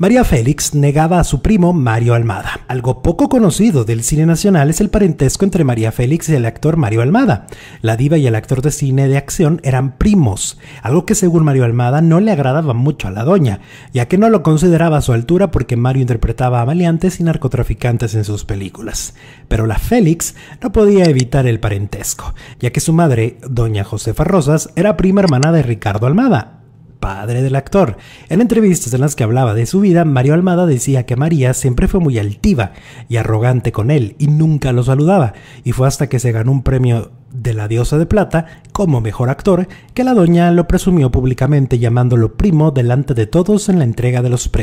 María Félix negaba a su primo Mario Almada. Algo poco conocido del cine nacional es el parentesco entre María Félix y el actor Mario Almada. La diva y el actor de cine de acción eran primos, algo que según Mario Almada no le agradaba mucho a la doña, ya que no lo consideraba a su altura porque Mario interpretaba a maleantes y narcotraficantes en sus películas. Pero la Félix no podía evitar el parentesco, ya que su madre, doña Josefa Rosas, era prima hermana de Ricardo Almada, padre del actor. En entrevistas en las que hablaba de su vida, Mario Almada decía que María siempre fue muy altiva y arrogante con él y nunca lo saludaba, y fue hasta que se ganó un premio de la diosa de plata como mejor actor que la doña lo presumió públicamente llamándolo primo delante de todos en la entrega de los premios.